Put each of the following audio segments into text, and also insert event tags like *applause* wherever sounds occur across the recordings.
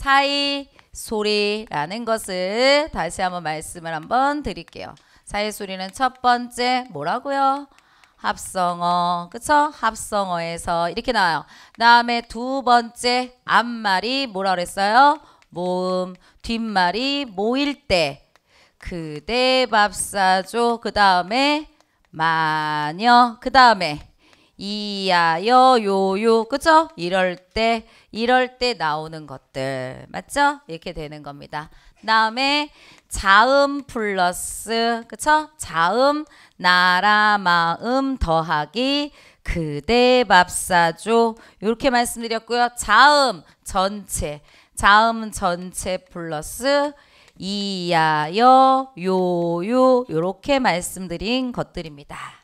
사이 소리라는 것을 다시 한번 말씀을 한번 드릴게요. 사이 소리는 첫 번째 뭐라고요? 합성어. 그쵸? 합성어에서 이렇게 나와요. 다음에 두 번째 앞말이 뭐라 그랬어요? 모음. 뒷말이 모일 때 그대 밥 사줘. 그 다음에 마녀. 그 다음에 이야여 요요. 그쵸? 이럴 때 이럴 때 나오는 것들 맞죠? 이렇게 되는 겁니다. 다음에 자음 플러스 그쵸? 자음 나라 마음 더하기 그대 밥 사줘 이렇게 말씀드렸고요. 자음 전체 자음 전체 플러스 이하여 요요 요렇게 말씀드린 것들입니다.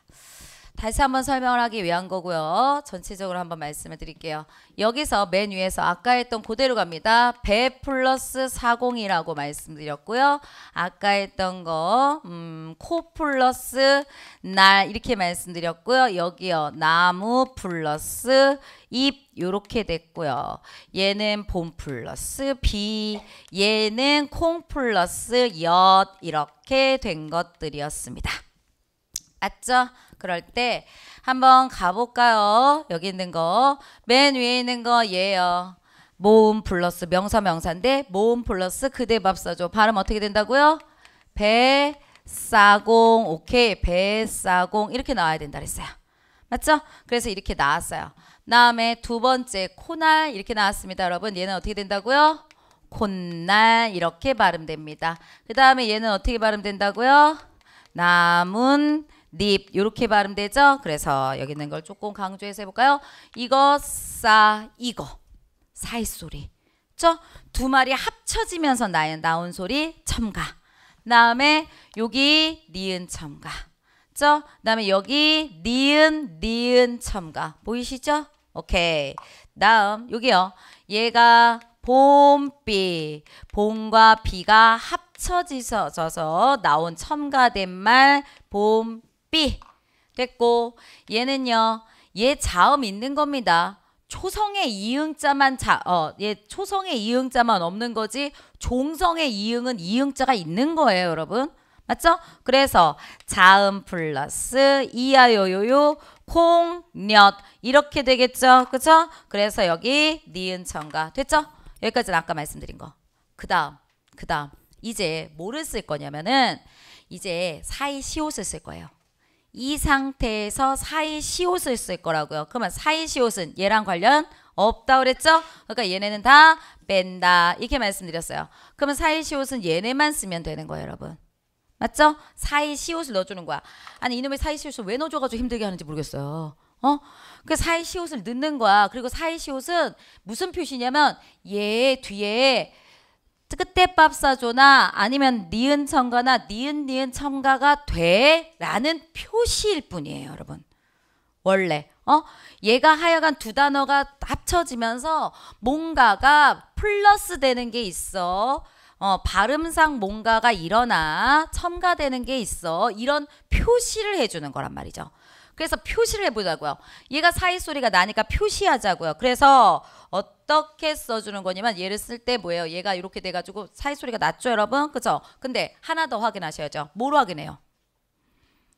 다시 한번 설명을 하기 위한 거고요. 전체적으로 한번 말씀을 드릴게요. 여기서 맨 위에서 아까 했던 그대로 갑니다. 배 플러스 40이라고 말씀드렸고요. 아까 했던 거, 음, 코 플러스 날 이렇게 말씀드렸고요. 여기요. 나무 플러스 입, 요렇게 됐고요. 얘는 봄 플러스 비, 얘는 콩 플러스 엿 이렇게 된 것들이었습니다. 맞죠? 그럴 때 한번 가볼까요? 여기 있는 거. 맨 위에 있는 거예요 모음 플러스 명사 명사인데 모음 플러스 그대 밥 사줘. 발음 어떻게 된다고요? 배 싸공 오케이 배 싸공 이렇게 나와야 된다 그랬어요. 맞죠? 그래서 이렇게 나왔어요. 다음에 두 번째 코날 이렇게 나왔습니다. 여러분 얘는 어떻게 된다고요? 콧날 이렇게 발음됩니다. 그 다음에 얘는 어떻게 발음된다고요? 남은 립 이렇게 발음되죠? 그래서 여기 있는 걸 조금 강조해서 해볼까요? 이거 싸 이거 사이 소리 두 마리 합쳐지면서 나, 나온 소리 첨가 다음에 여기 니은 첨가 그 다음에 여기 니은 니은 첨가 보이시죠? 오케이 다음 여기요 얘가 봄비 봄과 비가 합쳐져서 나온 첨가된 말 봄, 됐고 얘는요. 얘 자음 있는 겁니다. 초성의 이응자만 자, 어, 얘 초성의 이응자만 없는 거지 종성의 이응은 이응자가 있는 거예요, 여러분. 맞죠? 그래서 자음 플러스 이아요요요 콩엿 이렇게 되겠죠, 그죠? 그래서 여기 니은 첨가 됐죠? 여기까지는 아까 말씀드린 거. 그다음, 그다음 이제 뭐를 쓸 거냐면은 이제 사이 시옷을 쓸 거예요. 이 상태에서 사이 시옷을 쓸 거라고요. 그러면 사이 시옷은 얘랑 관련 없다 그랬죠? 그러니까 얘네는 다 뺀다 이렇게 말씀드렸어요. 그러면 사이 시옷은 얘네만 쓰면 되는 거예요 여러분. 맞죠? 사이 시옷을 넣어주는 거야. 아니 이놈의 사이 시옷을 왜 넣어줘가지고 힘들게 하는지 모르겠어요. 어? 그 사이 시옷을 넣는 거야. 그리고 사이 시옷은 무슨 표시냐면 얘 뒤에 뜨 끝대밥 사조나 아니면 니은 첨가나 니은 니은 첨가가 돼라는 표시일 뿐이에요, 여러분. 원래 어 얘가 하여간 두 단어가 합쳐지면서 뭔가가 플러스 되는 게 있어. 어, 발음상 뭔가가 일어나 첨가되는 게 있어. 이런 표시를 해주는 거란 말이죠. 그래서 표시를 해보자고요. 얘가 사이 소리가 나니까 표시하자고요. 그래서 어, 어떻게 써주는 거냐면 얘를 쓸 때 뭐예요? 얘가 이렇게 돼가지고 사이소리가 났죠 여러분? 그죠? 근데 하나 더 확인하셔야죠. 뭘 확인해요?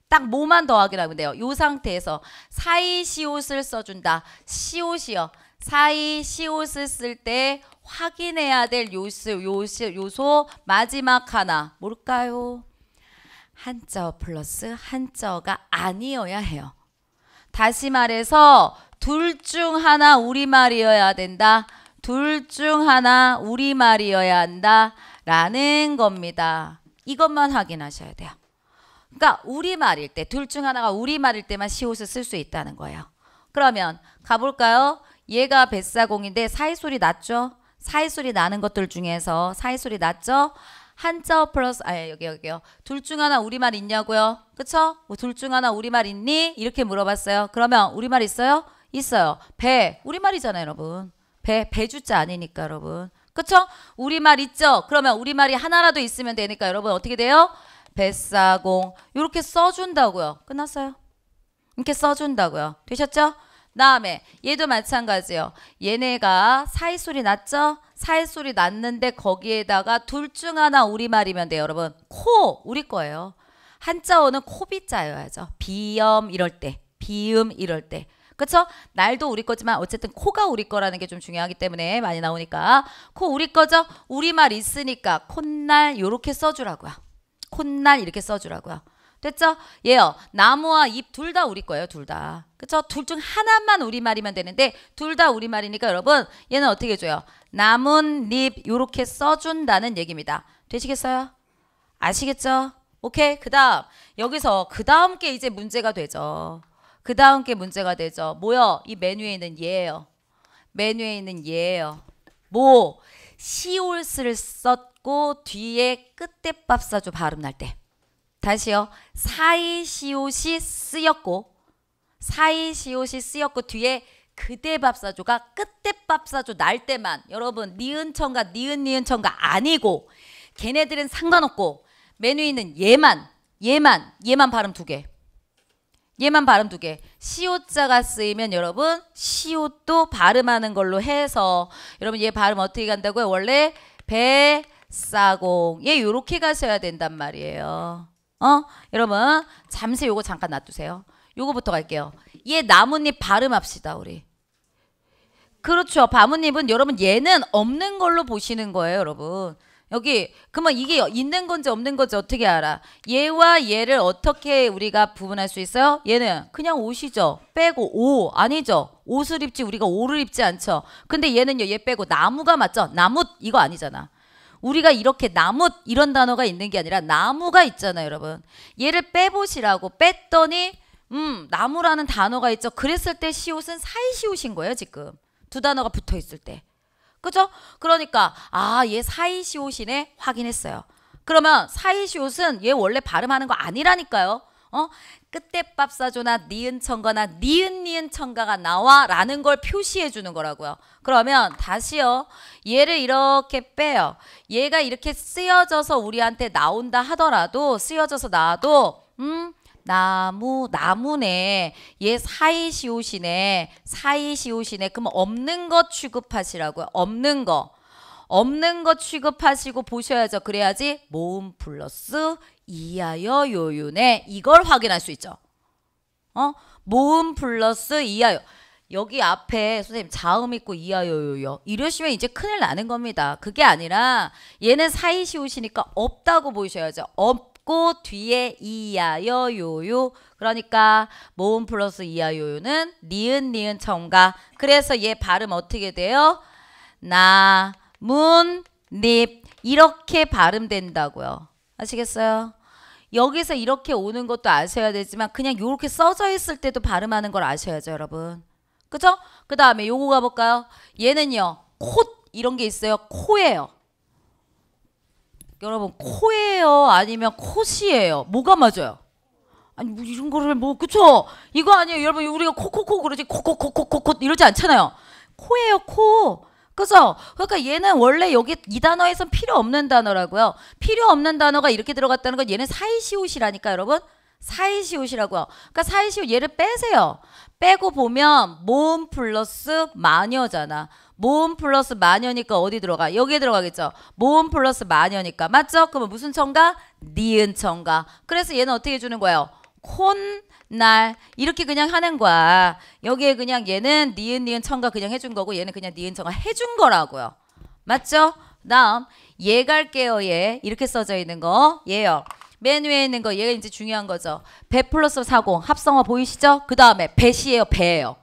딱 뭐만 더 확인하면 돼요. 이 상태에서 사이 시옷을 써준다. 시옷이요. 사이 시옷을 쓸 때 확인해야 될 요소, 요소, 요소 마지막 하나 뭘까요? 한자어 플러스 한자어가 아니어야 해요. 다시 말해서 둘중 하나 우리말이어야 된다. 둘 중 하나 우리말이어야 한다. 라는 겁니다. 이것만 확인하셔야 돼요. 그러니까 우리말일 때, 둘 중 하나가 우리말일 때만 시옷을 쓸 수 있다는 거예요. 그러면 가볼까요? 얘가 뱃사공인데 사이소리 났죠? 사이소리 나는 것들 중에서 사이소리 났죠? 한자어 플러스 아 여기 여기요. 둘 중 하나 우리말 있냐고요? 그쵸? 뭐둘중 하나 우리말 있니? 이렇게 물어봤어요. 그러면 우리말 있어요? 있어요. 배 우리말이잖아요 여러분. 배 배주자 아니니까 여러분. 그쵸? 우리말 있죠? 그러면 우리말이 하나라도 있으면 되니까 여러분 어떻게 돼요? 뱃사공 이렇게 써준다고요. 끝났어요. 이렇게 써준다고요. 되셨죠? 다음에 얘도 마찬가지요. 얘네가 사이 소리 났죠? 사이 소리 났는데 거기에다가 둘 중 하나 우리말이면 돼요. 여러분 코 우리 거예요. 한자어는 코비자여야죠. 비염 이럴 때 비음 이럴 때 그쵸? 날도 우리 거지만 어쨌든 코가 우리 거라는 게 좀 중요하기 때문에 많이 나오니까 코 우리 거죠? 우리말 있으니까 콧날 이렇게 써주라고요. 콧날 이렇게 써주라고요. 됐죠? 예요. 나무와 잎 둘 다 우리 거예요. 둘 다. 그쵸? 둘중 하나만 우리말이면 되는데 둘 다 우리말이니까 여러분 얘는 어떻게 해줘요? 나뭇잎 이렇게 써준다는 얘기입니다. 되시겠어요? 아시겠죠? 오케이? 그 다음 여기서 그 다음 게 이제 문제가 되죠. 그 다음 게 문제가 되죠. 뭐요? 이 메뉴에 있는 예예요. 메뉴에 있는 예예요. 뭐? 시올스 썼고 뒤에 끝에 밥사조 발음 날 때. 다시요. 사이시옷이 쓰였고 사이시옷이 쓰였고 뒤에 그대 밥사조가 끝에 밥사조 날 때만 여러분 니은천과 니은니은천과 아니고 걔네들은 상관없고 메뉴 있는 얘만 얘만 얘만 발음 두 개. 얘만 발음 두 개. 시옷자가 쓰이면 여러분 시옷도 발음하는 걸로 해서 여러분 얘 발음 어떻게 간다고요? 원래 배사공얘 요렇게 가셔야 된단 말이에요. 어? 여러분 잠시 요거 잠깐 놔두세요. 요거부터 갈게요. 얘 나뭇잎 발음합시다 우리. 그렇죠. 바무잎은 여러분 얘는 없는 걸로 보시는 거예요 여러분. 여기 그러면 이게 있는 건지 없는 건지 어떻게 알아? 얘와 얘를 어떻게 우리가 구분할 수 있어요? 얘는 그냥 옷이죠. 빼고 오 아니죠. 옷을 입지 우리가 옷을 입지 않죠. 근데 얘는요. 얘 빼고 나무가 맞죠. 나무 이거 아니잖아. 우리가 이렇게 나무 이런 단어가 있는 게 아니라 나무가 있잖아요. 여러분. 얘를 빼보시라고 뺐더니 음 나무라는 단어가 있죠. 그랬을 때 시옷은 사이시옷인 거예요. 지금. 두 단어가 붙어 있을 때. 그죠? 그러니까 아 얘 사이시옷이네 확인했어요. 그러면 사이시옷은 얘 원래 발음하는 거 아니라니까요. 어? 끝대밥 사줘나 니은 청가나 니은 니은 청가가 나와 라는 걸 표시해 주는 거라고요. 그러면 다시요. 얘를 이렇게 빼요. 얘가 이렇게 쓰여져서 우리한테 나온다 하더라도 쓰여져서 나와도 음 나무 나무네 얘 사이 시옷이네 사이 시옷이네 그럼 없는 것 취급하시라고요 없는 거 없는 거 취급하시고 보셔야죠 그래야지 모음 플러스 이하여 요요네 이걸 확인할 수 있죠 어 모음 플러스 이하여 여기 앞에 선생님 자음 있고 이하여요요 이러시면 이제 큰일 나는 겁니다. 그게 아니라 얘는 사이시옷이니까 없다고 보셔야죠없 있고 뒤에 이하여 요요 그러니까 모음 플러스 이하요요는 니은 니은 첨가 그래서 얘 발음 어떻게 돼요? 나문잎 이렇게 발음된다고요. 아시겠어요? 여기서 이렇게 오는 것도 아셔야 되지만 그냥 이렇게 써져 있을 때도 발음하는 걸 아셔야죠 여러분. 그죠? 그 다음에 요거 가볼까요? 얘는요. 콧 이런 게 있어요. 코예요. 여러분 코예요 아니면 코시예요 뭐가 맞아요? 아니 뭐 이런 거를 뭐 그쵸? 이거 아니에요 여러분 우리가 코코코 그러지 코코코코코코 이러지 않잖아요 코예요 코 그래서 그러니까 얘는 원래 여기 이 단어에선 필요 없는 단어라고요 필요 없는 단어가 이렇게 들어갔다는 건 얘는 사이시옷이라니까 여러분 사이시옷이라고요 그러니까 사이시옷 얘를 빼세요 빼고 보면 몸 플러스 마녀잖아 모음 플러스 마녀니까 어디 들어가? 여기에 들어가겠죠. 모음 플러스 마녀니까. 맞죠? 그러면 무슨 첨가? 니은 첨가. 그래서 얘는 어떻게 해주는 거예요? 콘, 날. 이렇게 그냥 하는 거야. 여기에 그냥 얘는 니은, 니은 첨가 그냥 해준 거고 얘는 그냥 니은 첨가 해준 거라고요. 맞죠? 다음 얘 갈게요 얘 예. 이렇게 써져 있는 거 얘요 맨 위에 있는 거 얘가 이제 중요한 거죠 배 플러스 사공. 합성어 보이시죠 그 다음에 배시예요 배예요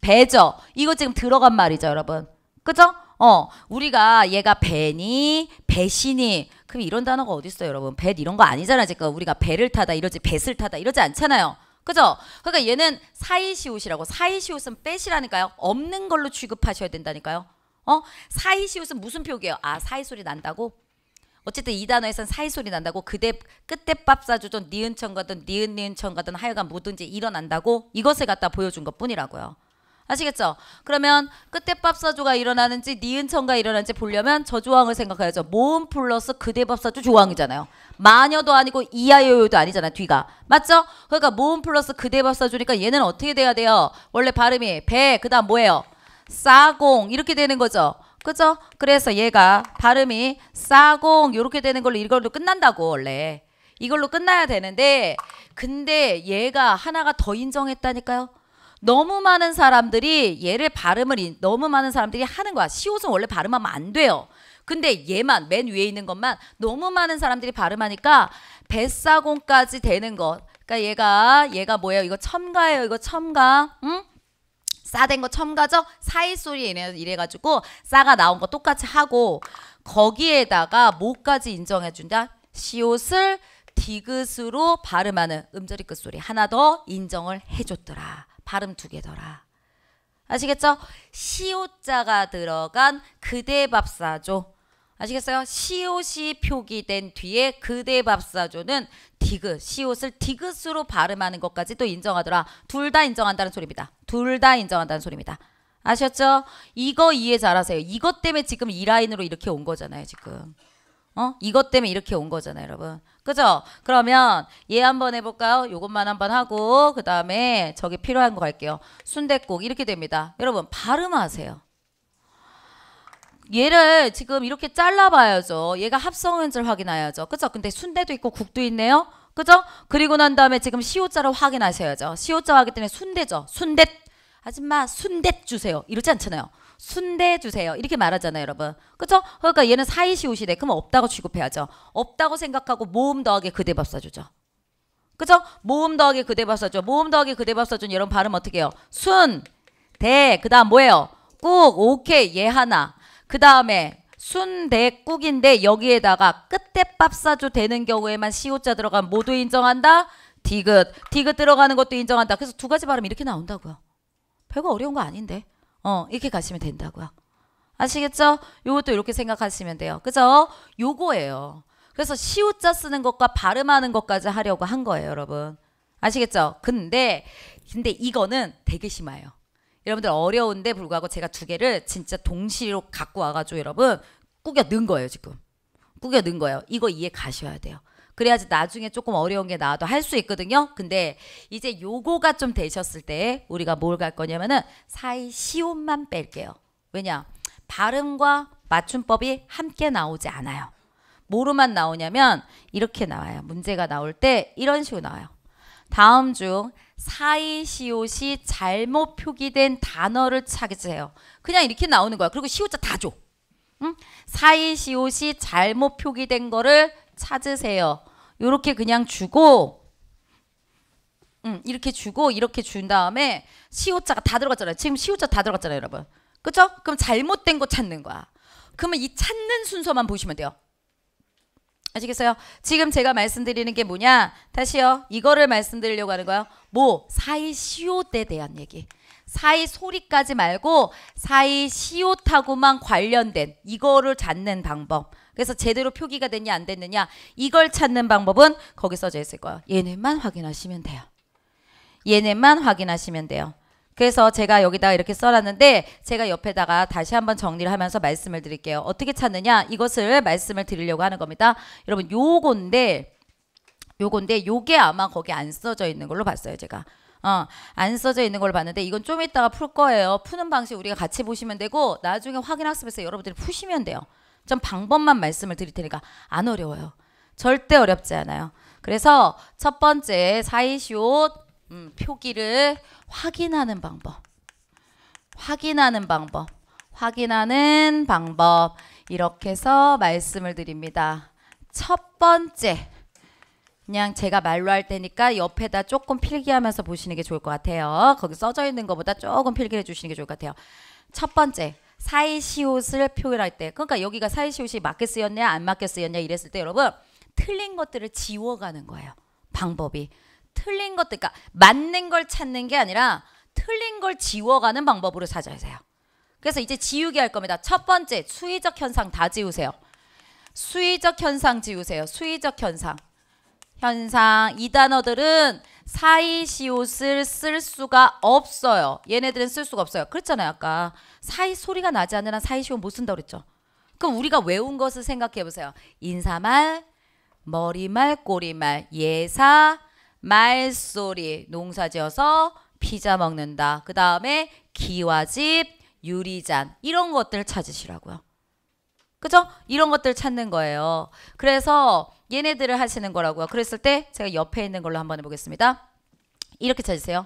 배죠 이거 지금 들어간 말이죠 여러분 그죠? 어, 우리가 얘가 배니, 배신이, 그럼 이런 단어가 어딨어요, 여러분? 배 이런 거아니잖아 지금 우리가 배를 타다 이러지, 뱃을 타다 이러지 않잖아요. 그죠? 그러니까 얘는 사이시옷이라고 사이시옷은 빼시라니까요. 없는 걸로 취급하셔야 된다니까요. 어? 사이시옷은 무슨 표기예요? 아, 사이 소리 난다고? 어쨌든 이 단어에선 사이 소리 난다고 그대 끝에 밥 사주던 니은천 가든 니은 니은천 가든 하여간 뭐든지 일어난다고 이것을 갖다 보여준 것뿐이라고요. 아시겠죠? 그러면 끝에 밥사조가 일어나는지 니은 천가 일어나는지 보려면 저 조항을 생각해야죠. 모음 플러스 그대 밥사조 조항이잖아요. 마녀도 아니고 이하여요도 아니잖아 뒤가. 맞죠? 그러니까 모음 플러스 그대 밥사조니까 얘는 어떻게 돼야 돼요? 원래 발음이 배 그다음 뭐예요? 싸공 이렇게 되는 거죠. 그죠? 그래서 얘가 발음이 싸공 이렇게 되는 걸로 이걸로 끝난다고 원래. 이걸로 끝나야 되는데 근데 얘가 하나가 더 인정했다니까요. 너무 많은 사람들이 얘를 발음을 너무 많은 사람들이 하는 거야. 시옷은 원래 발음하면 안 돼요. 근데 얘만 맨 위에 있는 것만 너무 많은 사람들이 발음하니까 뱃사공까지 되는 것. 그러니까 얘가 얘가 뭐예요? 이거 첨가예요. 이거 첨가. 응? 싸된 거 첨가죠? 사이 소리 이래, 이래가지고 싸가 나온 거 똑같이 하고 거기에다가 뭐까지 인정해준다? 시옷을 디귿으로 발음하는 음절이 끝소리 하나 더 인정을 해줬더라. 발음 두 개더라. 아시겠죠? 시옷자가 들어간 그대 밥사조. 아시겠어요? 시옷이 표기된 뒤에 그대 밥사조는 디귿, 시옷을 디귿으로 발음하는 것까지도 인정하더라. 둘 다 인정한다는 소리입니다. 둘 다 인정한다는 소리입니다. 아셨죠? 이거 이해 잘하세요. 이것 때문에 지금 이 라인으로 이렇게 온 거잖아요, 지금. 어? 이것 때문에 이렇게 온 거잖아요, 여러분. 그죠? 그러면 얘 한번 해볼까요? 요것만 한번 하고 그 다음에 저기 필요한 거 갈게요. 순댓국 이렇게 됩니다. 여러분 발음하세요. 얘를 지금 이렇게 잘라봐야죠. 얘가 합성인지를 확인해야죠. 그죠? 근데 순대도 있고 국도 있네요. 그죠? 그리고 난 다음에 지금 시옷자로 확인하셔야죠. 시옷자 하기 때문에 순대죠. 순댓하지마순댓 주세요. 이렇지 않잖아요. 순대 주세요. 이렇게 말하잖아요, 여러분. 그죠? 그러니까 얘는 사이시오시대. 그럼 없다고 취급해야죠. 없다고 생각하고 모음 더하게 그대 밥 사주죠. 그죠? 모음 더하게 그대 밥 사줘. 모음 더하게 그대 밥 사준 여러분 발음 어떻게 해요? 순, 대, 그 다음 뭐예요? 꾹, 오케이, 얘 예, 하나. 그 다음에 순대국인데 여기에다가 끝에 밥사조 되는 경우에만 시옷자 들어가면 모두 인정한다. 디귿. 디귿 들어가는 것도 인정한다. 그래서 두 가지 발음 이렇게 나온다고요. 별거 어려운 거 아닌데. 어, 이렇게 가시면 된다고요. 아시겠죠? 요것도 이렇게 생각하시면 돼요. 그죠? 요거예요. 그래서 시옷자 쓰는 것과 발음하는 것까지 하려고 한 거예요, 여러분. 아시겠죠? 근데 근데 이거는 되게 심해요. 여러분들 어려운데 불구하고 제가 두 개를 진짜 동시로 갖고 와가지고 여러분 꾸겨 넣은 거예요 지금. 꾸겨 넣은 거예요. 이거 이해 가셔야 돼요. 그래야지 나중에 조금 어려운 게 나와도 할 수 있거든요. 근데 이제 요거가 좀 되셨을 때 우리가 뭘 갈 거냐면은 사이 시옷만 뺄게요. 왜냐? 발음과 맞춤법이 함께 나오지 않아요. 뭐로만 나오냐면 이렇게 나와요. 문제가 나올 때 이런 식으로 나와요. 다음 중 사이 시옷이 잘못 표기된 단어를 찾으세요. 그냥 이렇게 나오는 거야. 그리고 시옷자 다 줘. 응? 사이 시옷이 잘못 표기된 거를 찾으세요. 이렇게 그냥 주고 음, 이렇게 주고 이렇게 준 다음에 시옷자가다 들어갔잖아요. 지금 시옷자다 들어갔잖아요, 여러분. 그죠? 그럼 잘못된 거 찾는 거야. 그러면 이 찾는 순서만 보시면 돼요. 아시겠어요? 지금 제가 말씀드리는 게 뭐냐? 다시요. 이거를 말씀드리려고 하는 거예요. 뭐 사이 시옷에 대한 얘기. 사이 소리까지 말고 사이 시옷하고만 관련된 이거를 찾는 방법. 그래서 제대로 표기가 됐냐 안 됐느냐 이걸 찾는 방법은 거기 써져 있을 거예요. 얘네만 확인하시면 돼요. 얘네만 확인하시면 돼요. 그래서 제가 여기다 이렇게 써놨는데 제가 옆에다가 다시 한번 정리를 하면서 말씀을 드릴게요. 어떻게 찾느냐 이것을 말씀을 드리려고 하는 겁니다. 여러분 요건데 요건데 요게 아마 거기 안 써져 있는 걸로 봤어요 제가. 어, 안 써져 있는 걸 봤는데 이건 좀 이따가 풀 거예요. 푸는 방식 우리가 같이 보시면 되고 나중에 확인 학습에서 여러분들이 푸시면 돼요. 전 방법만 말씀을 드릴 테니까 안 어려워요. 절대 어렵지 않아요. 그래서 첫 번째 사이시옷 음, 표기를 확인하는 방법. 확인하는 방법. 확인하는 방법. 이렇게 해서 말씀을 드립니다. 첫 번째 그냥 제가 말로 할 테니까 옆에다 조금 필기하면서 보시는 게 좋을 것 같아요. 거기 써져 있는 것보다 조금 필기해 를 주시는 게 좋을 것 같아요. 첫 번째, 사이시옷을 표현할 때 그러니까 여기가 사이시옷이 맞게 쓰였냐 안 맞게 쓰였냐 이랬을 때 여러분 틀린 것들을 지워가는 거예요. 방법이. 틀린 것들, 그러니까 맞는 걸 찾는 게 아니라 틀린 걸 지워가는 방법으로 찾아주세요. 그래서 이제 지우기 할 겁니다. 첫 번째, 수의적 현상 다 지우세요. 수의적 현상 지우세요. 수의적 현상. 현상 이 단어들은 사이시옷을 쓸 수가 없어요. 얘네들은 쓸 수가 없어요. 그랬잖아요. 아까 사이 소리가 나지 않는 한 사이시옷 못 쓴다고 그랬죠. 그럼 우리가 외운 것을 생각해 보세요. 인사말, 머리말, 꼬리말, 예사, 말소리, 농사지어서 피자 먹는다. 그 다음에 기와집, 유리잔 이런 것들을 찾으시라고요. 그죠? 이런 것들 찾는 거예요. 그래서 얘네들을 하시는 거라고요. 그랬을 때 제가 옆에 있는 걸로 한번 해보겠습니다. 이렇게 찾으세요.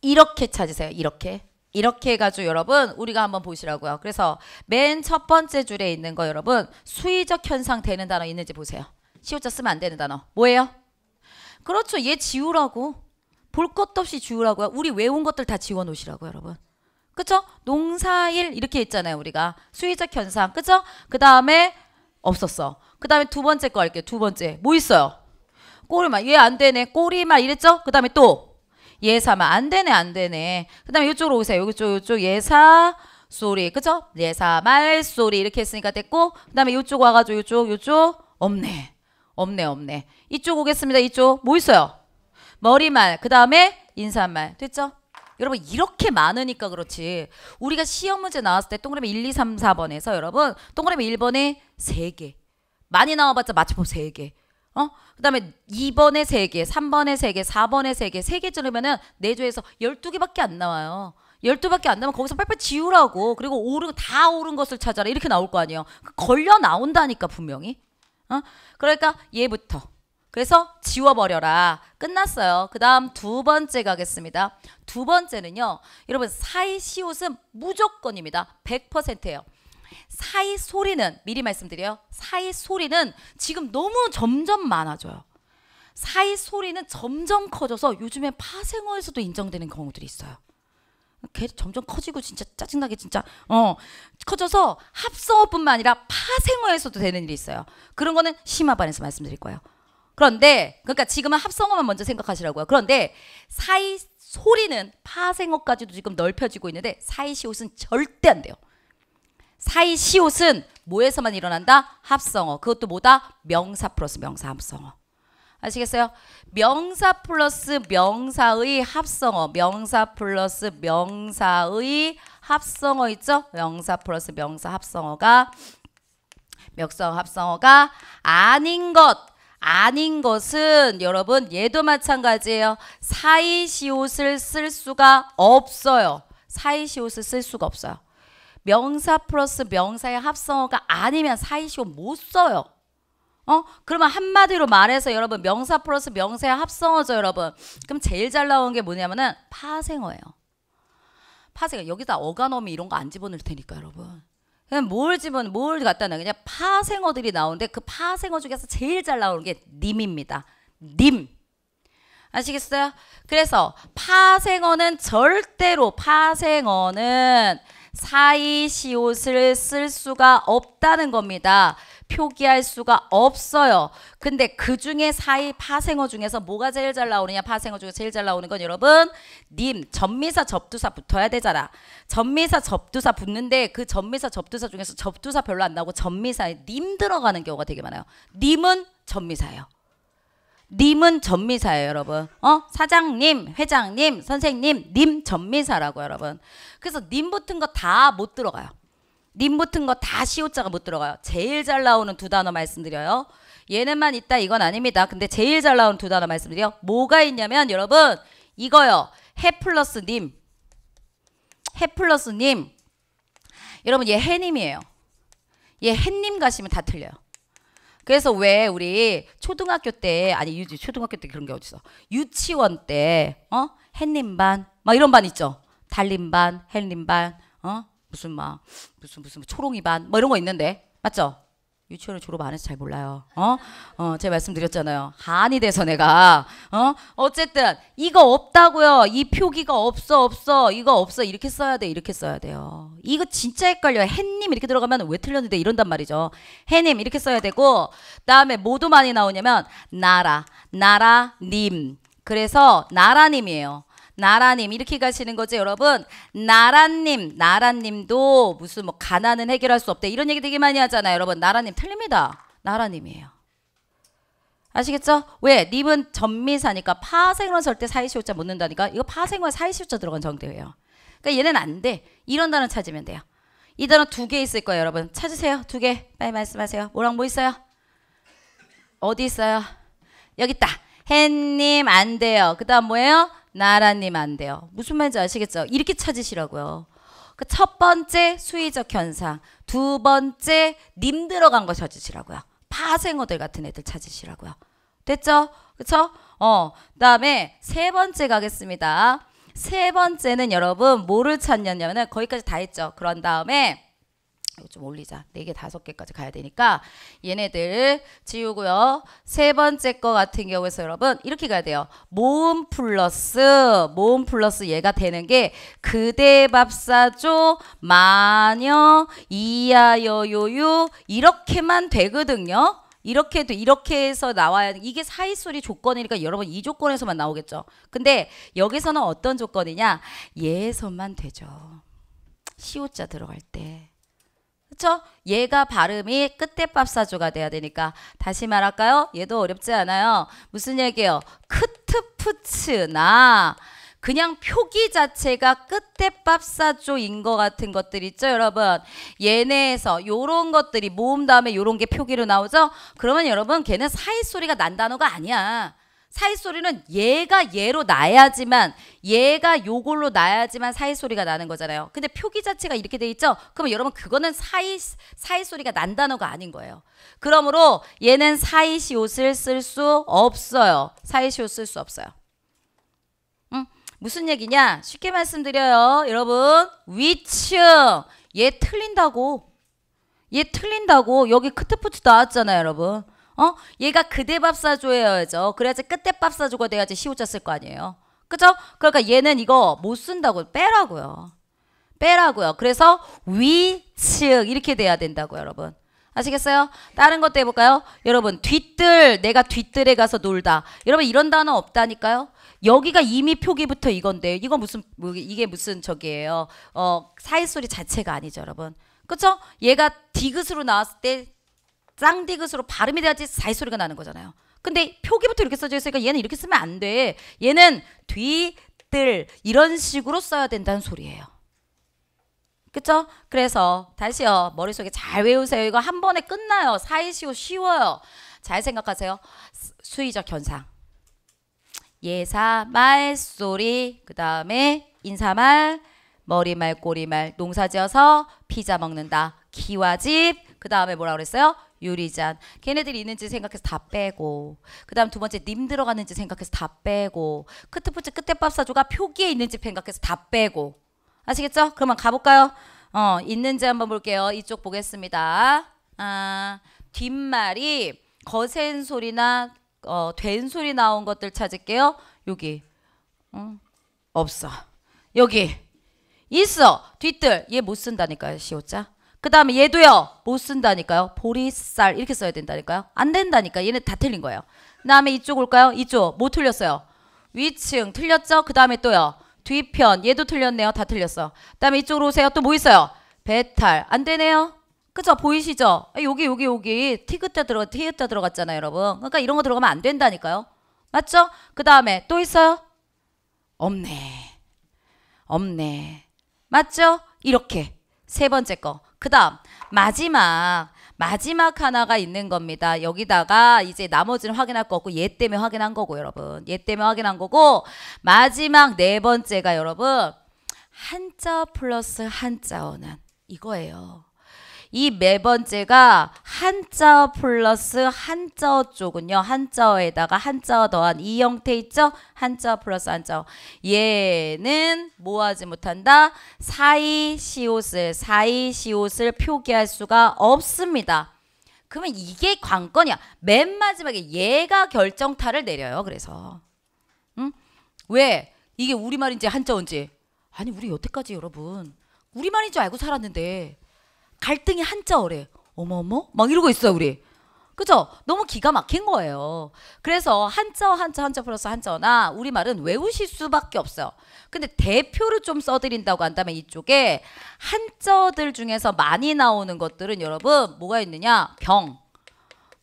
이렇게 찾으세요. 이렇게. 이렇게 해가지고 여러분 우리가 한번 보시라고요. 그래서 맨 첫 번째 줄에 있는 거 여러분 수의적 현상 되는 단어 있는지 보세요. 시옷자 쓰면 안 되는 단어. 뭐예요? 그렇죠. 얘 지우라고. 볼 것도 없이 지우라고요. 우리 외운 것들 다 지워놓으시라고요. 여러분. 그쵸? 농사일 이렇게 있잖아요 우리가 수의적 현상 그쵸? 그 다음에 없었어 그 다음에 두 번째 거 할게요 두 번째 뭐 있어요? 꼬리말얘안 되네 꼬리말 이랬죠? 그 다음에 또예사말안 되네 안 되네 그 다음에 이쪽으로 오세요 이쪽 이쪽 예사 소리 그죠? 예사 말소리 이렇게 했으니까 됐고 그 다음에 이쪽 와가지고 이쪽 이쪽 없네 없네 없네 이쪽 오겠습니다 이쪽 뭐 있어요? 머리말 그 다음에 인사말 됐죠? 여러분 이렇게 많으니까 그렇지 우리가 시험 문제 나왔을 때 동그라미 1, 2, 3, 4번에서 여러분 동그라미 1번에 3개 많이 나와봤자 마침표 3개 뭐 어? 그 다음에 2번에 3개, 3번에 3개, 4번에 3개, 3개 줄으면은 4조에서 12개밖에 안 나와요. 12밖에 안 나면 거기서 빨빨 지우라고. 그리고 오른, 다 오른 것을 찾아라. 이렇게 나올 거 아니에요. 걸려 나온다니까, 분명히. 어? 그러니까 얘부터. 그래서 지워버려라. 끝났어요. 그 다음 두 번째 가겠습니다. 두 번째는요. 여러분 사이 시옷은 무조건입니다. 100%예요. 사이 소리는 미리 말씀드려요. 사이 소리는 지금 너무 점점 많아져요. 사이 소리는 점점 커져서 요즘에 파생어에서도 인정되는 경우들이 있어요. 걔 점점 커지고 진짜 짜증나게 진짜 어 커져서 합성어뿐만 아니라 파생어에서도 되는 일이 있어요. 그런 거는 심화반에서 말씀드릴 거예요. 그런데 그러니까 지금은 합성어만 먼저 생각하시라고요. 그런데 사이 소리는 파생어까지도 지금 넓혀지고 있는데 사이시옷은 절대 안 돼요. 사이시옷은 뭐에서만 일어난다? 합성어. 그것도 뭐다? 명사 플러스 명사 합성어. 아시겠어요? 명사 플러스 명사의 합성어. 명사 플러스 명사의 합성어 있죠? 명사 플러스 명사 합성어가 명성 합성어가 아닌 것 아닌 것은 여러분 얘도 마찬가지예요. 사이시옷을 쓸 수가 없어요. 사이시옷을 쓸 수가 없어요. 명사 플러스 명사의 합성어가 아니면 사이시옷 못 써요. 어? 그러면 한마디로 말해서 여러분 명사 플러스 명사의 합성어죠 여러분. 그럼 제일 잘 나온 게 뭐냐면은 파생어예요. 파생어 여기다 어간어미 이런 거 안 집어넣을 테니까 여러분. 그냥 뭘 집은 뭘 갖다 놔 그냥 파생어들이 나오는데 그 파생어 중에서 제일 잘 나오는 게 님입니다. 님. 아시겠어요? 그래서 파생어는 절대로 파생어는 사이 시옷을 쓸 수가 없다는 겁니다. 표기할 수가 없어요. 근데 그 중에 사이 파생어 중에서 뭐가 제일 잘 나오느냐 파생어 중에 제일 잘 나오는 건 여러분 님 전미사 접두사 붙어야 되잖아. 전미사 접두사 붙는데 그 전미사 접두사 중에서 접두사 별로 안 나오고 전미사에 님 들어가는 경우가 되게 많아요. 님은 전미사예요. 님은 전미사예요, 여러분. 어? 사장님, 회장님, 선생님, 님 전미사라고 여러분. 그래서 님 붙은 거 다 못 들어가요. 님 붙은 거 다 시옷자가 못 들어가요. 제일 잘 나오는 두 단어 말씀드려요. 얘네만 있다 이건 아닙니다. 근데 제일 잘 나오는 두 단어 말씀드려. 뭐가 있냐면 여러분 이거요. 해 플러스 님. 해 플러스 님. 여러분 얘 해님이에요. 얘 해 님 가시면 다 틀려요. 그래서 왜 우리 초등학교 때 아니 유지 초등학교 때 그런 게 어딨어 유치원 때어 햇님 반 막 이런 반 있죠 달림 반 햇님 반어 무슨 막 무슨 무슨 초롱이반 뭐 이런 거 있는데 맞죠? 유치원을 졸업 안 해서 잘 몰라요. 어? 어, 제가 말씀드렸잖아요. 한이 돼서 내가. 어? 어쨌든, 이거 없다고요. 이 표기가 없어, 없어. 이거 없어. 이렇게 써야 돼. 이렇게 써야 돼요. 이거 진짜 헷갈려요. 햇님 이렇게 들어가면 왜 틀렸는데 이런단 말이죠. 햇님 이렇게 써야 되고, 다음에 뭐도 많이 나오냐면, 나라, 나라님. 그래서 나라님이에요. 나라님 이렇게 가시는 거죠 여러분 나라님 나라님도 무슨 뭐 가난은 해결할 수 없다 이런 얘기 되게 많이 하잖아요 여러분 나라님 틀립니다 나라님이에요 아시겠죠? 왜? 님은 전미사니까 파생어 설때 사이시오자 묻는다니까 이거 파생어 사이시오자 들어간 정도예요 그러니까 얘는 안돼 이런 단어 찾으면 돼요 이 단어 두 개 있을 거예요 여러분 찾으세요 두 개 빨리 말씀하세요 뭐랑 뭐 있어요? 어디 있어요? 여기 있다 햇님 안 돼요 그 다음 뭐예요? 나라님 안 돼요. 무슨 말인지 아시겠죠? 이렇게 찾으시라고요. 그 첫 번째 수의적 현상, 두 번째 님 들어간 거 찾으시라고요. 파생어들 같은 애들 찾으시라고요. 됐죠? 그쵸? 어, 다음에 세 번째 가겠습니다. 세 번째는 여러분 뭐를 찾냐면 거기까지 다 했죠. 그런 다음에 자좀 올리자. 4개, 5개까지 가야 되니까 얘네들 지우고요. 세 번째 거 같은 경우에서 여러분 이렇게 가야 돼요. 모음 플러스 모음 플러스 얘가 되는 게 그대 밥사조 마녀 이하여 요유 이렇게만 되거든요. 이렇게 도 이렇게 해서 나와야 이게 사이 소리 조건이니까 여러분 이 조건에서만 나오겠죠. 근데 여기서는 어떤 조건이냐? 예에서만 되죠. 시옷자 들어갈 때 그렇죠? 얘가 발음이 끝에 밥사조가 돼야 되니까 다시 말할까요? 얘도 어렵지 않아요. 무슨 얘기예요? 크트푸츠나 그냥 표기 자체가 끝에 밥사조인 것 같은 것들 있죠 여러분 얘네에서 요런 것들이 모음 다음에 요런 게 표기로 나오죠 그러면 여러분 걔는 사이 소리가 난 단어가 아니야 사이소리는 얘가 얘로 나야지만 얘가 요걸로 나야지만 사이소리가 나는 거잖아요. 근데 표기 자체가 이렇게 돼 있죠? 그러면 여러분 그거는 사이 사이소리가 난 단어가 아닌 거예요. 그러므로 얘는 사이시옷을 쓸 수 없어요. 사이시옷 쓸 수 없어요. 음, 무슨 얘기냐? 쉽게 말씀드려요. 여러분 위 h 얘 틀린다고 얘 틀린다고 여기 크트푸트 나왔잖아요 여러분 어? 얘가 그대 밥 사줘야죠. 그래야지 끝에 밥 사주고 돼야지 시옷자을거 아니에요. 그죠? 그러니까 얘는 이거 못 쓴다고 빼라고요. 빼라고요. 그래서 위측 이렇게 돼야 된다고 여러분. 아시겠어요? 다른 것도 해볼까요? 여러분 뒤뜰 내가 뒤뜰에 가서 놀다. 여러분 이런 단어 없다니까요. 여기가 이미 표기부터 이건데 이거 무슨 뭐, 이게 무슨 저기예요. 어 사이소리 자체가 아니죠, 여러분. 그렇죠? 얘가 디귿으로 나왔을 때 쌍디귿으로 발음이 돼야지 사이 소리가 나는 거잖아요. 근데 표기부터 이렇게 써져 있으니까 얘는 이렇게 쓰면 안 돼. 얘는 뒤뜰 이런 식으로 써야 된다는 소리예요. 그쵸? 그래서 다시요. 머릿속에 잘 외우세요. 이거 한 번에 끝나요. 사이시오 쉬워요. 잘 생각하세요. 수의적 현상. 예사, 말, 소리, 그 다음에 인사말, 머리말, 꼬리말, 농사지어서 피자 먹는다. 기와집, 그 다음에 뭐라 그랬어요? 유리잔 걔네들이 있는지 생각해서 다 빼고 그 다음 두 번째 님 들어가는지 생각해서 다 빼고 크트푸츠 끝에 밥사조가 표기에 있는지 생각해서 다 빼고 아시겠죠? 그러면 가볼까요? 어 있는지 한번 볼게요 이쪽 보겠습니다 아 뒷말이 거센 소리나 어, 된 소리 나온 것들 찾을게요 여기 음, 없어 여기 있어 뒤뜰얘 못 쓴다니까요 시옷자 그 다음에 얘도요. 못 쓴다니까요. 보리쌀 이렇게 써야 된다니까요. 안 된다니까. 얘는 다 틀린 거예요. 그 다음에 이쪽 올까요? 이쪽 못 틀렸어요. 위층 틀렸죠? 그 다음에 또요. 뒤편 얘도 틀렸네요. 다 틀렸어. 그 다음에 이쪽으로 오세요. 또 뭐 있어요? 배탈 안 되네요. 그죠? 보이시죠? 아, 여기 여기 여기 티그자 들어가 티그자 들어갔잖아요, 여러분. 그러니까 이런 거 들어가면 안 된다니까요. 맞죠? 그 다음에 또 있어요? 없네. 없네. 맞죠? 이렇게 세 번째 거. 그다음 마지막 마지막 하나가 있는 겁니다. 여기다가 이제 나머지는 확인할 거고 얘 때문에 확인한 거고 여러분. 얘 때문에 확인한 거고 마지막 네 번째가 여러분 한자 플러스 한자어는 이거예요. 이네 번째가 한자어 플러스 한자어 쪽은요. 한자어에다가 한자어 더한 이 형태 있죠? 한자어 플러스 한자어. 얘는 뭐하지 못한다? 사이 시옷을 사이 시옷을 표기할 수가 없습니다. 그러면 이게 관건이야. 맨 마지막에 얘가 결정타를 내려요. 그래서. 응? 왜? 이게 우리말인지 한자어인지. 아니 우리 여태까지 여러분 우리말인 줄 알고 살았는데 갈등이 한자어래. 어머머? 막 이러고 있어요, 우리. 그죠? 너무 기가 막힌 거예요. 그래서 한자어, 한자, 한자 플러스 한자어나 우리말은 외우실 수밖에 없어요. 근데 대표를 좀 써드린다고 한다면 이쪽에 한자어들 중에서 많이 나오는 것들은 여러분 뭐가 있느냐? 병,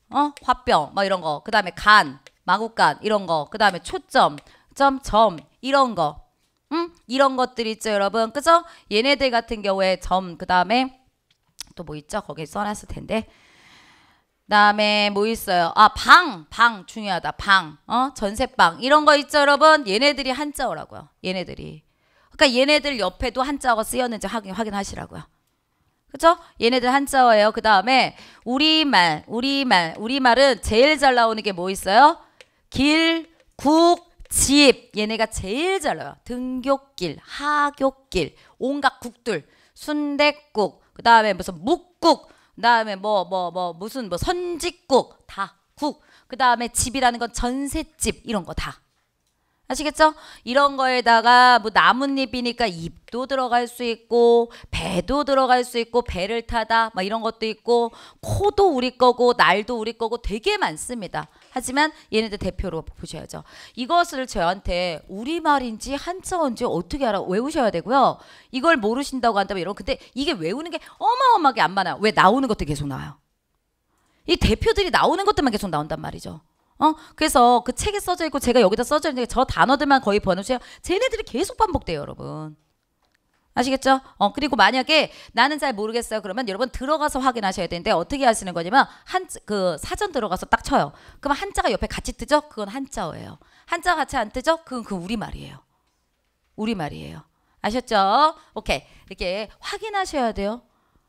어? 화병, 막 이런 거. 그 다음에 간, 마구간 이런 거. 그 다음에 초점, 점, 점 이런 거. 응? 이런 것들 있죠 여러분. 그죠? 얘네들 같은 경우에 점, 그 다음에 또뭐 있죠? 거기 써놨을 텐데. 다음에 뭐 있어요? 아, 방. 방 중요하다. 방. 어? 전세방. 이런 거 있죠, 여러분? 얘네들이 한자어라고요. 얘네들이. 그러니까 얘네들 옆에도 한자어가 쓰였는지 확인 확인하시라고요. 그죠? 얘네들 한자어예요. 그다음에 우리말. 우리말. 우리말은 제일 잘 나오는 게 뭐 있어요? 길, 국, 집. 얘네가 제일 잘 나와요. 등굣길, 하굣길, 온갖 국들, 순댓국 그 다음에 무슨 묵국, 그 다음에 뭐, 뭐, 뭐, 무슨 뭐 선지국, 다, 국. 그 다음에 집이라는 건 전셋집, 이런 거 다. 아시겠죠? 이런 거에다가 뭐 나뭇잎이니까 입도 들어갈 수 있고 배도 들어갈 수 있고 배를 타다 막 이런 것도 있고 코도 우리 거고 날도 우리 거고 되게 많습니다. 하지만 얘네들 대표로 보셔야죠. 이것을 저한테 우리말인지 한자어인지 어떻게 알아 외우셔야 되고요. 이걸 모르신다고 한다면 이런 근데 이게 외우는 게 어마어마하게 안 많아요. 왜 나오는 것도 계속 나와요. 이 대표들이 나오는 것들만 계속 나온단 말이죠. 어 그래서 그 책에 써져 있고 제가 여기다 써져 있는 저 단어들만 거의 번역세요 쟤네들이 계속 반복돼요, 여러분. 아시겠죠? 어 그리고 만약에 나는 잘 모르겠어요. 그러면 여러분 들어가서 확인하셔야 되는데 어떻게 하시는 거냐면 한 그 사전 들어가서 딱 쳐요. 그럼 한자가 옆에 같이 뜨죠? 그건 한자어예요. 한자 같이 안 뜨죠? 그건 그 우리 말이에요. 우리 말이에요. 아셨죠? 오케이 이렇게 확인하셔야 돼요.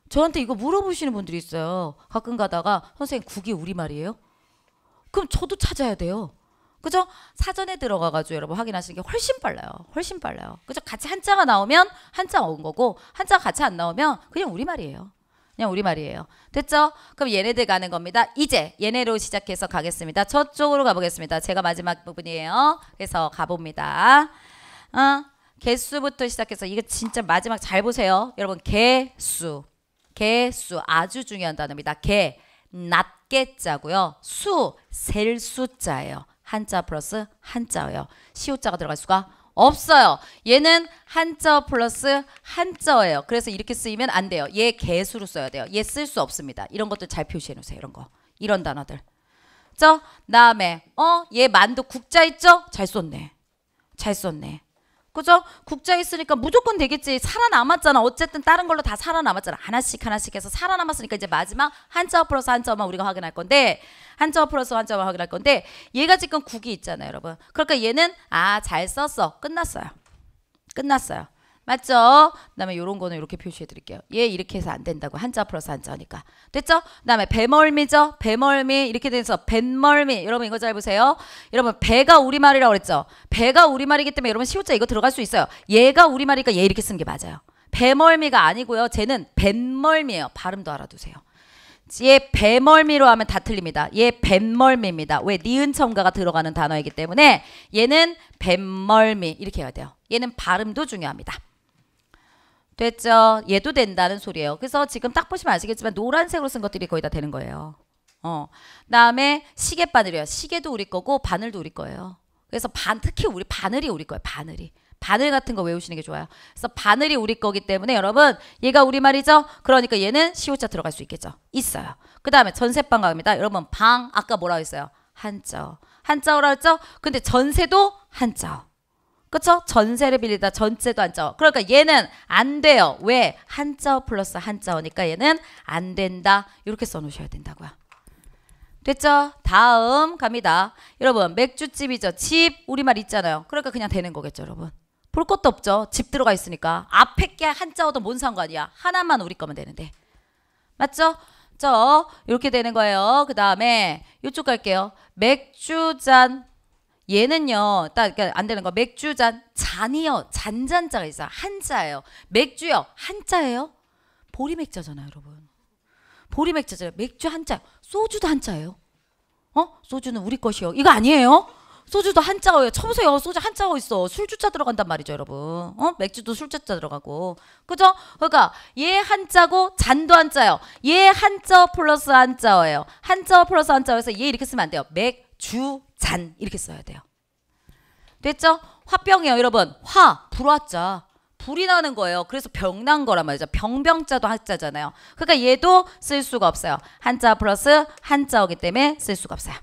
저한테 이거 물어보시는 분들이 있어요. 가끔 가다가 선생님 국이 우리 말이에요? 그럼 저도 찾아야 돼요. 그죠? 사전에 들어가가지고 여러분 확인하시는 게 훨씬 빨라요. 훨씬 빨라요. 그죠? 같이 한자가 나오면 한자 온 거고 한자가 같이 안 나오면 그냥 우리말이에요. 그냥 우리말이에요. 됐죠? 그럼 얘네들 가는 겁니다. 이제 얘네로 시작해서 가겠습니다. 저쪽으로 가보겠습니다. 제가 마지막 부분이에요. 그래서 가봅니다. 어, 개수부터 시작해서 이거 진짜 마지막 잘 보세요. 여러분 개수. 개수 아주 중요한 단어입니다. 개. 낮게 자고요. 수, 셀 수자예요. 한자 플러스 한자예요. 시옷자가 들어갈 수가 없어요. 얘는 한자 플러스 한자예요. 그래서 이렇게 쓰이면 안 돼요. 얘 개수로 써야 돼요. 얘 쓸 수 없습니다. 이런 것들 잘 표시해 놓으세요. 이런 거. 이런 단어들. 죠? 다음에 어? 얘 만두 국자 있죠? 잘 썼네. 잘 썼네. 그죠? 국자 있으니까 무조건 되겠지. 살아남았잖아. 어쨌든 다른 걸로 다 살아남았잖아. 하나씩 하나씩 해서 살아남았으니까 이제 마지막 한자 플러스 한자만 우리가 확인할 건데 한자 플러스 한자만 확인할 건데 얘가 지금 국이 있잖아요, 여러분. 그러니까 얘는 아, 잘 썼어. 끝났어요. 끝났어요. 맞죠? 그다음에 이런 거는 이렇게 표시해 드릴게요. 얘 이렇게 해서 안 된다고 한자 플러스 한자니까 됐죠? 그다음에 배멀미죠. 배멀미 이렇게 돼서 뱃멀미 여러분 이거 잘 보세요. 여러분 배가 우리 말이라고 그랬죠. 배가 우리 말이기 때문에 여러분 시옷자 이거 들어갈 수 있어요. 얘가 우리 말이니까 얘 이렇게 쓰는 게 맞아요. 배멀미가 아니고요. 쟤는 뱃멀미예요. 발음도 알아두세요. 얘 배멀미로 하면 다 틀립니다. 얘 뱃멀미입니다. 왜? 니은첨가가 들어가는 단어이기 때문에 얘는 뱃멀미 이렇게 해야 돼요. 얘는 발음도 중요합니다. 됐죠? 얘도 된다는 소리예요. 그래서 지금 딱 보시면 아시겠지만 노란색으로 쓴 것들이 거의 다 되는 거예요. 어. 다음에 시계 바늘이요. 시계도 우리 거고 바늘도 우리 거예요. 그래서 반 특히 우리 바늘이 우리 거예요. 바늘이. 바늘 같은 거 외우시는 게 좋아요. 그래서 바늘이 우리 거기 때문에 여러분 얘가 우리 말이죠. 그러니까 얘는 시옷자 들어갈 수 있겠죠. 있어요. 그 다음에 전세방 갑니다. 여러분 방 아까 뭐라고 했어요? 한자 한자어라 했죠? 근데 전세도 한자어. 그쵸? 전세를 빌리다 전체도 한자어. 그러니까 얘는 안 돼요. 왜? 한자어 플러스 한자어니까 얘는 안 된다. 이렇게 써놓으셔야 된다고요. 됐죠? 다음 갑니다. 여러분 맥주집이죠. 집 우리말 있잖아요. 그러니까 그냥 되는 거겠죠 여러분. 볼 것도 없죠. 집 들어가 있으니까. 앞에 게 한자어도 뭔 상관이야. 하나만 우리 거면 되는데. 맞죠? 저 이렇게 되는 거예요. 그 다음에 이쪽 갈게요. 맥주잔 얘는요, 딱안 되는 거 맥주잔 잔이요, 잔잔자가 있어 한자예요. 맥주요, 한자예요. 보리맥자잖아요, 여러분. 보리맥자잖아요. 맥주 한자, 소주도 한자예요. 어? 소주는 우리 것이요. 이거 아니에요? 소주도 한자어예요. 처음 보세요 소주 한자어 있어. 술주자 들어간단 말이죠, 여러분. 어? 맥주도 술주자 들어가고. 그죠? 그러니까 얘 한자고 잔도 한자요. 예얘 한자 플러스 한자어예요. 한자 플러스 한자어에서 얘 이렇게 쓰면 안 돼요. 맥 주잔 이렇게 써야 돼요. 됐죠? 화병이에요 여러분. 화 불화자 불이 나는 거예요. 그래서 병난 거란 말이죠. 병병자도 한자잖아요. 그러니까 얘도 쓸 수가 없어요. 한자 플러스 한자어기 때문에 쓸 수가 없어요.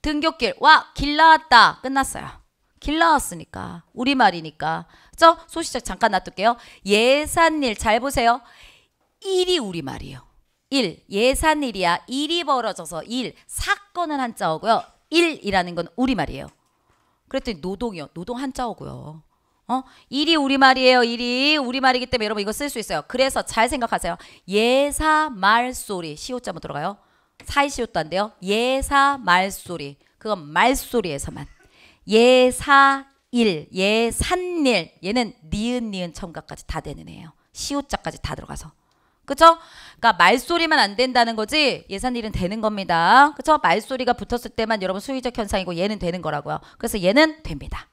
등굣길 와 길 나왔다 끝났어요. 길 나왔으니까 우리말이니까 그죠? 소시적 잠깐 놔둘게요. 예산일 잘 보세요. 일이 우리말이에요. 일 예산일이야. 일이 벌어져서 일 사건은 한자어고요. 일이라는 건 우리말이에요. 그랬더니 노동이요. 노동 한자어고요. 어? 일이 우리말이에요. 일이 우리말이기 때문에 여러분 이거 쓸 수 있어요. 그래서 잘 생각하세요. 예사 말소리. 시옷자 못 들어가요. 사이 시옷도안돼요 예사 말소리. 그건 말소리에서만. 예사 일, 예산일. 얘는 니은 니은 첨가까지 다 되는 애예요. 시옷자까지 다 들어가서. 그쵸? 그러니까 말소리만 안 된다는 거지 예산일은 되는 겁니다. 그쵸? 말소리가 붙었을 때만 여러분 수의적 현상이고 얘는 되는 거라고요. 그래서 얘는 됩니다.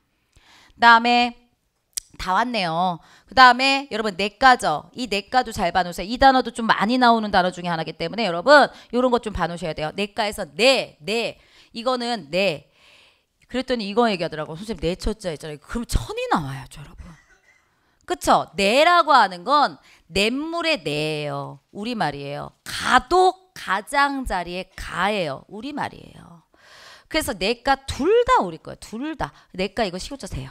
다음에 다 왔네요. 그 다음에 여러분 내과죠. 이 내과도 잘 봐놓으세요. 이 단어도 좀 많이 나오는 단어 중에 하나기 때문에 여러분 이런 것 좀 봐놓으셔야 돼요. 내과에서 내, 내. 이거는 내. 네. 그랬더니 이거 얘기하더라고. 선생님 내 네 첫자 있잖아요. 그럼 천이 나와요죠 여러분. 그쵸? 내라고 하는 건 냇물의 내예요. 우리말이에요. 가도 가장자리에 가예요. 우리말이에요. 그래서 내가 둘 다 우리 거예요. 둘 다. 내가 이거 시옷자 돼요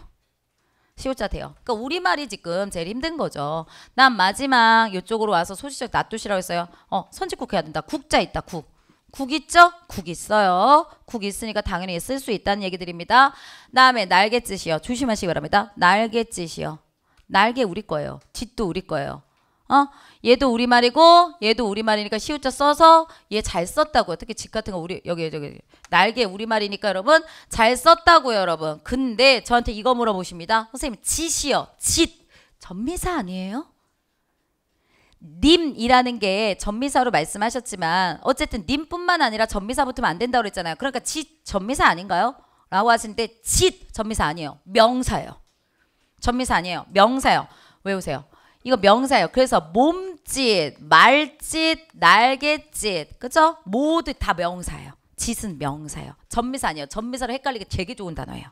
시옷자 돼요. 그러니까 우리말이 지금 제일 힘든 거죠. 난 마지막 이쪽으로 와서 소시적 놔두시라고 했어요. 어, 선집국 해야 된다. 국자 있다. 국. 국 있죠? 국 있어요. 국 있으니까 당연히 쓸 수 있다는 얘기 드립니다. 다음에 날갯짓이요. 조심하시기 바랍니다. 날갯짓이요. 날개 우리 거예요. 짓도 우리 거예요. 어? 얘도 우리말이고 얘도 우리말이니까 시우자 써서 얘 잘 썼다고요. 특히 집 같은 거 우리 여기 저기 날개 우리말이니까 여러분 잘 썼다고요, 여러분. 근데 저한테 이거 물어보십니다. 선생님, 짓이요. 짓. 전미사 아니에요? 님이라는 게 전미사로 말씀하셨지만 어쨌든 님뿐만 아니라 전미사 붙으면 안 된다고 그랬잖아요. 그러니까 짓 전미사 아닌가요? 라고 하시는데 짓 전미사 아니에요. 명사예요. 전미사 아니에요. 명사요. 외우세요. 이거 명사예요. 그래서 몸짓, 말짓, 날갯짓, 그죠? 모두 다 명사예요. 짓은 명사예요. 전미사 아니에요. 전미사로 헷갈리기 되게 좋은 단어예요.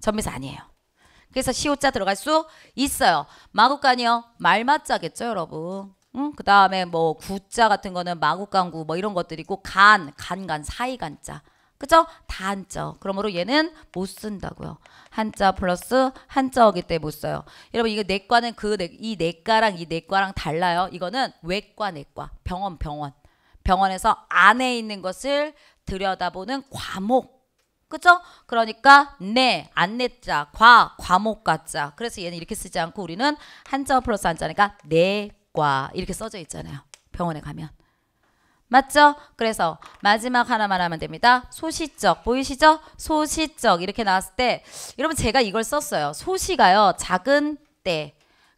전미사 아니에요. 그래서 시옷자 들어갈 수 있어요. 마구간이요. 말맞자겠죠, 여러분. 응? 그 다음에 뭐 구자 같은 거는 마구간구 뭐 이런 것들이고 간, 간간, 사이간자. 그죠? 다 한자. 그러므로 얘는 못 쓴다고요. 한자 플러스 한자어기 때문에 못 써요. 여러분 이거 내과는 그이 내과랑 이 내과랑 달라요. 이거는 외과 내과. 병원 병원. 병원에서 안에 있는 것을 들여다보는 과목. 그죠? 그러니까 내, 안내자, 과, 과목과자. 그래서 얘는 이렇게 쓰지 않고 우리는 한자 플러스 한자니까 내과 이렇게 써져 있잖아요. 병원에 가면. 맞죠? 그래서 마지막 하나만 하면 됩니다. 소시적 보이시죠? 소시적 이렇게 나왔을 때 여러분 제가 이걸 썼어요. 소시가요 작은 때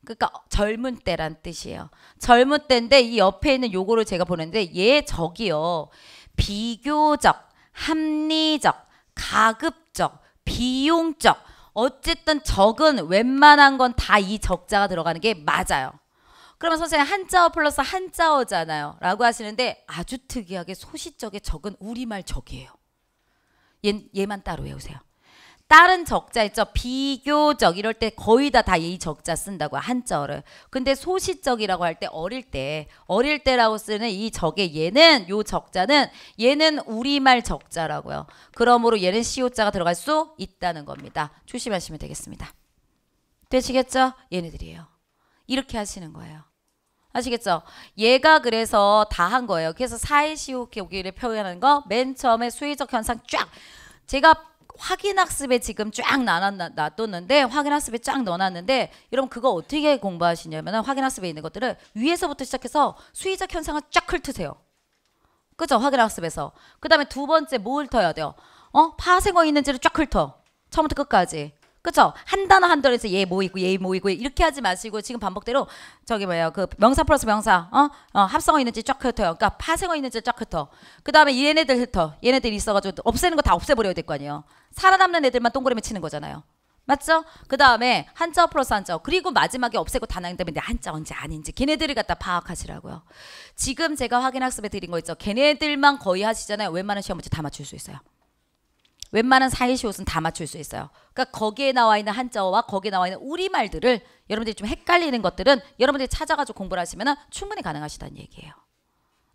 그러니까 젊은 때란 뜻이에요. 젊은 때인데 이 옆에 있는 요거를 제가 보는데 얘 적이요. 비교적, 합리적, 가급적, 비용적 어쨌든 적은 웬만한 건 다 이 적자가 들어가는 게 맞아요. 그러면 선생님 한자어 플러스 한자어잖아요. 라고 하시는데 아주 특이하게 소시적의 적은 우리말 적이에요. 얘, 얘만 따로 외우세요. 다른 적자 있죠. 비교적 이럴 때 거의 다 다 이 적자 쓴다고 한자어를. 근데 소시적이라고 할 때 어릴 때 어릴 때라고 쓰는 이 적의 얘는 요 적자는 얘는 우리말 적자라고요. 그러므로 얘는 시오자가 들어갈 수 있다는 겁니다. 조심하시면 되겠습니다. 되시겠죠? 얘네들이에요. 이렇게 하시는 거예요. 아시겠죠? 얘가 그래서 다 한 거예요. 그래서 사회시오기를 표현하는 거 맨 처음에 수의적 현상 쫙 제가 확인학습에 지금 쫙 놔뒀는데 확인학습에 쫙 넣어놨는데 여러분 그거 어떻게 공부하시냐면 확인학습에 있는 것들을 위에서부터 시작해서 수의적 현상을 쫙 훑으세요. 그죠? 확인학습에서. 그 다음에 두 번째 뭐훑야 돼요? 어? 파생어 있는지를 쫙 훑어. 처음부터 끝까지. 그렇죠? 한 단어 한 단어에서 얘 모이고 얘 모이고 이렇게 하지 마시고 지금 반복대로 저기 뭐예요? 그 명사 플러스 명사 어? 어 합성어 있는지 쫙 흩어요. 그러니까 파생어 있는지 쫙 흩어. 그다음에 얘네들 흩어. 얘네들이 있어가지고 없애는 거 다 없애버려야 될 거 아니에요. 살아남는 애들만 동그라미 치는 거잖아요. 맞죠? 그 다음에 한자 플러스 한자 그리고 마지막에 없애고 단항 때문에 한자 언제 아닌지 걔네들을 갖다 파악하시라고요. 지금 제가 확인 학습에 드린 거 있죠. 걔네들만 거의 하시잖아요. 웬만한 시험 문제 다 맞출 수 있어요. 웬만한 사회시 옷은 다 맞출 수 있어요. 그러니까 거기에 나와 있는 한자어와 거기에 나와 있는 우리말들을 여러분들이 좀 헷갈리는 것들은 여러분들이 찾아가지고 공부를 하시면 충분히 가능하시다는 얘기예요.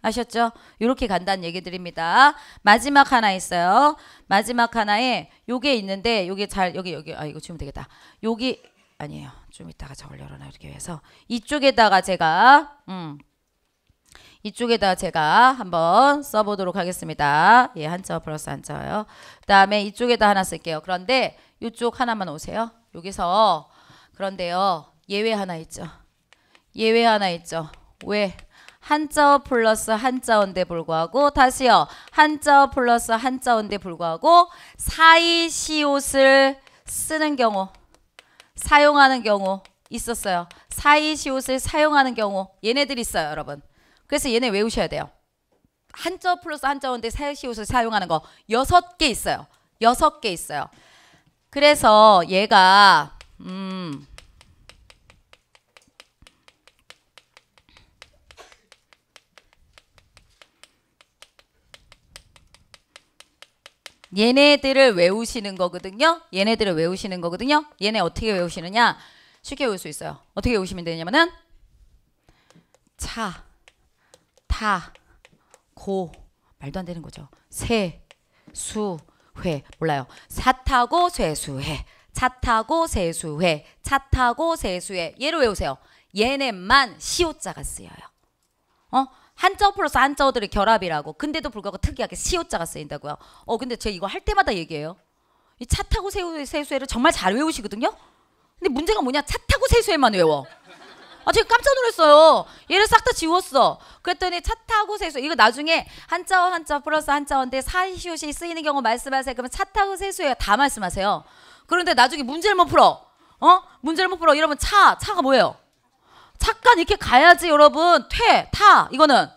아셨죠? 이렇게 간다는 얘기 드립니다. 마지막 하나 있어요. 마지막 하나에 요게 있는데 요게 잘 여기 여기 아 이거 주면 되겠다. 여기 아니에요. 좀 이따가 저걸 열어놔 이렇게 해서 이쪽에다가 제가 음 이쪽에다 제가 한번 써보도록 하겠습니다. 예, 한자 플러스 한자요. 그 다음에 이쪽에다 하나 쓸게요. 그런데 이쪽 하나만 오세요. 여기서 그런데요. 예외 하나 있죠. 예외 하나 있죠. 왜? 한자어 플러스 한자어인데 불구하고 다시요. 한자어 플러스 한자어인데 불구하고 사이 시옷을 쓰는 경우 사용하는 경우 있었어요. 사이 시옷을 사용하는 경우 얘네들 있어요 여러분. 그래서 얘네 외우셔야 돼요. 한자 플러스 한자어데 사시옷을 사용하는 거 여섯 개 있어요. 여섯 개 있어요. 그래서 얘가 음 얘네들을 외우시는 거거든요. 얘네들을 외우시는 거거든요. 얘네 어떻게 외우시느냐? 쉽게 외울 수 있어요. 어떻게 외우시면 되냐면은 차 사, 고 말도 안 되는 거죠. 세, 수, 회 몰라요. 사 타고 세수회, 차 타고 세수회, 차 타고 세수회 얘를 외우세요. 얘네만 시옷자가 쓰여요. 어? 한자어 플러스 한자어들의 결합이라고. 근데도 불구하고 특이하게 시옷자가 쓰인다고요. 어 근데 제가 이거 할 때마다 얘기해요. 이차 타고 세수회를 정말 잘 외우시거든요. 근데 문제가 뭐냐? 차 타고 세수회만 외워. 아, 제가 깜짝 놀랐어요. 얘를 싹 다 지웠어. 그랬더니 차 타고서 해수. 이거 나중에 한 자원 한 자원 플러스 한 자원인데 사시옷이 쓰이는 경우 말씀하세요. 그러면 차 타고 세수해요. 다 말씀하세요. 그런데 나중에 문제를 못 풀어. 어? 문제를 못 풀어. 이러면 차, 차가 뭐예요? 차깐 이렇게 가야지 여러분. 퇴, 타. 이거는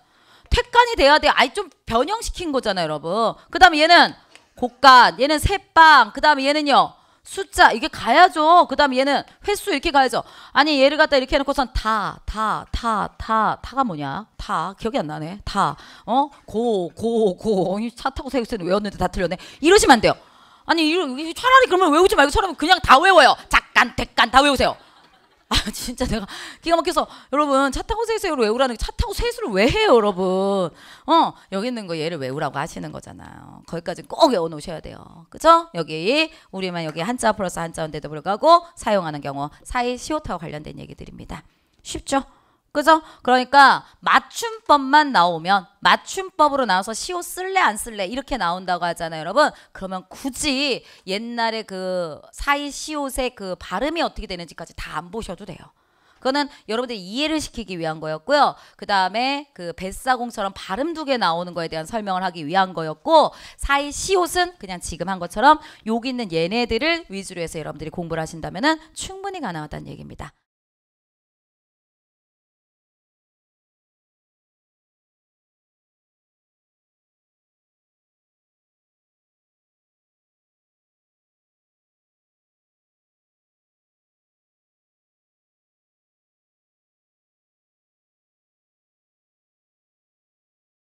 퇴간이 돼야 돼. 아이 좀 변형시킨 거잖아요, 여러분. 그다음에 얘는 곡간, 얘는 새빵, 그다음에 얘는요. 숫자 이게 가야죠. 그 다음 얘는 횟수 이렇게 가야죠. 아니 얘를 갖다 이렇게 해놓고선 다 다 다 다 다가 뭐냐 다 기억이 안 나네 다어고 고 고차 타고 세우스는 외웠는데 다 틀렸네 이러시면 안 돼요. 아니 이러, 차라리 그러면 외우지 말고 사람 그냥 다 외워요. 잠깐 대깐 다 외우세요. 아 *laughs* 진짜 내가 기가 막혀서 여러분 차 타고 세수를 외우라는 차 타고 세수를 왜 해요 여러분 어 여기 있는 거 얘를 외우라고 하시는 거잖아요 거기까지 꼭 외워놓으셔야 돼요 그죠 여기 우리만 여기 한자 플러스 한자인데도 불구하고 사용하는 경우 사이 시오타와 관련된 얘기들입니다 쉽죠 그죠? 그러니까 맞춤법만 나오면 맞춤법으로 나와서 시오 쓸래 안 쓸래 이렇게 나온다고 하잖아요 여러분 그러면 굳이 옛날에 그 사이 시옷의 그 발음이 어떻게 되는지까지 다 안 보셔도 돼요 그거는 여러분들 이해를 시키기 위한 거였고요. 그 다음에 그 뱃사공처럼 발음 두 개 나오는 거에 대한 설명을 하기 위한 거였고 사이 시옷은 그냥 지금 한 것처럼 여기 있는 얘네들을 위주로 해서 여러분들이 공부를 하신다면 충분히 가능하다는 얘기입니다.